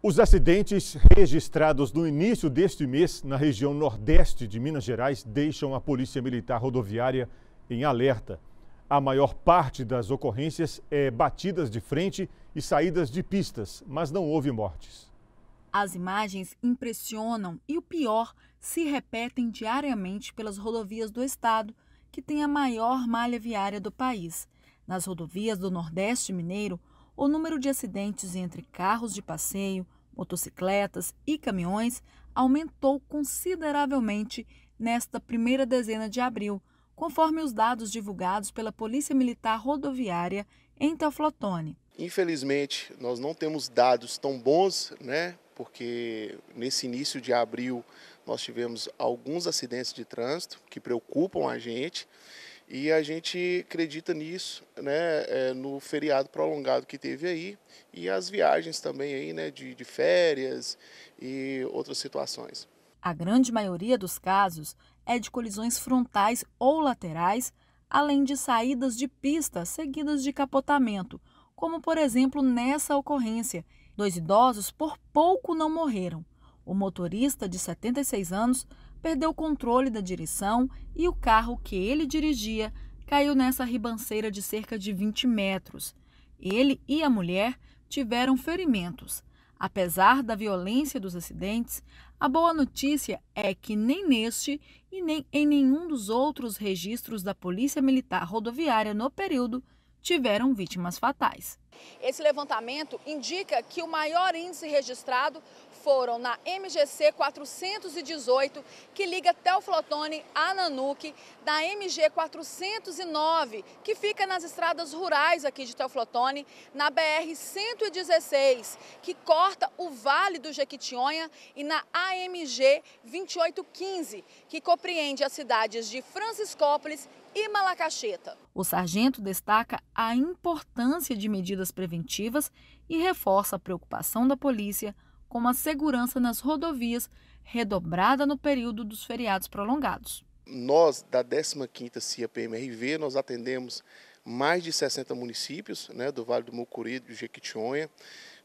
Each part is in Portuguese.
Os acidentes registrados no início deste mês na região nordeste de Minas Gerais deixam a Polícia Militar Rodoviária em alerta. A maior parte das ocorrências é batidas de frente e saídas de pistas, mas não houve mortes. As imagens impressionam e o pior, se repetem diariamente pelas rodovias do estado, que tem a maior malha viária do país. Nas rodovias do Nordeste Mineiro, o número de acidentes entre carros de passeio, motocicletas e caminhões aumentou consideravelmente nesta primeira dezena de abril, conforme os dados divulgados pela Polícia Militar Rodoviária em Teoflotone. Infelizmente, nós não temos dados tão bons, né? Porque nesse início de abril nós tivemos alguns acidentes de trânsito que preocupam a gente. E a gente acredita nisso, né, é, no feriado prolongado que teve aí e as viagens também aí, né, de, de férias e outras situações. A grande maioria dos casos é de colisões frontais ou laterais, além de saídas de pista seguidas de capotamento, como por exemplo nessa ocorrência. Dois idosos por pouco não morreram. O motorista, de 76 anos, perdeu o controle da direção e o carro que ele dirigia caiu nessa ribanceira de cerca de 20 metros. Ele e a mulher tiveram ferimentos. Apesar da violência dos acidentes, a boa notícia é que nem neste e nem em nenhum dos outros registros da Polícia Militar Rodoviária no período tiveram vítimas fatais. Esse levantamento indica que o maior índice registrado foram na MGC 418, que liga Teoflotone a Nanuque, na MG 409, que fica nas estradas rurais aqui de Teoflotone, na BR 116, que corta o Vale do Jequitinhonha, e na AMG 2815, que compreende as cidades de Franciscópolis e Malacacheta. O sargento destaca a importância de medidas medidas preventivas e reforça a preocupação da polícia com a segurança nas rodovias, redobrada no período dos feriados prolongados. Nós, da 15ª CIA-PMRV, nós atendemos mais de 60 municípios né, do Vale do Mucuri, do Jequitinhonha.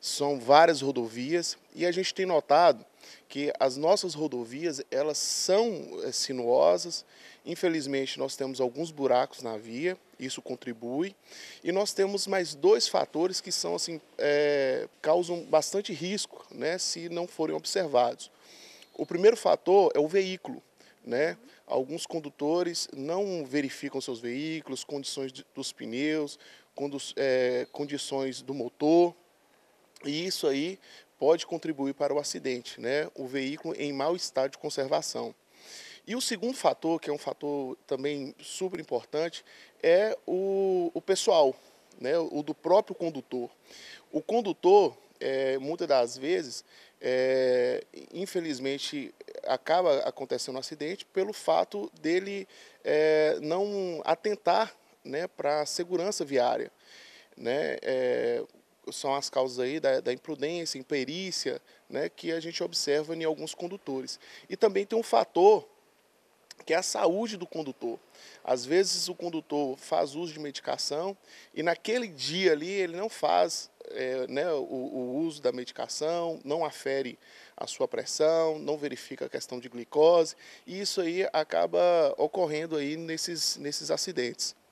São várias rodovias e a gente tem notado que as nossas rodovias, elas são eh, sinuosas. Infelizmente, nós temos alguns buracos na via, isso contribui. E nós temos mais dois fatores que são assim é, causam bastante risco, né, se não forem observados. O primeiro fator é o veículo, né? Alguns condutores não verificam seus veículos, condições de, dos pneus, é, condições do motor, e isso aí pode contribuir para o acidente, né? O veículo em mau estado de conservação. E o segundo fator, que é um fator também super importante, é o, o pessoal, né, o do próprio condutor. O condutor, é, muitas das vezes, é, infelizmente, acaba acontecendo um acidente pelo fato dele é, não atentar né, para a segurança viária. Né? É, são as causas aí da, da, imprudência, imperícia, né, que a gente observa em alguns condutores. E também tem um fator que é a saúde do condutor. Às vezes o condutor faz uso de medicação e naquele dia ali ele não faz é, né, o, o, uso da medicação, não afere a sua pressão, não verifica a questão de glicose e isso aí acaba ocorrendo aí nesses, nesses acidentes.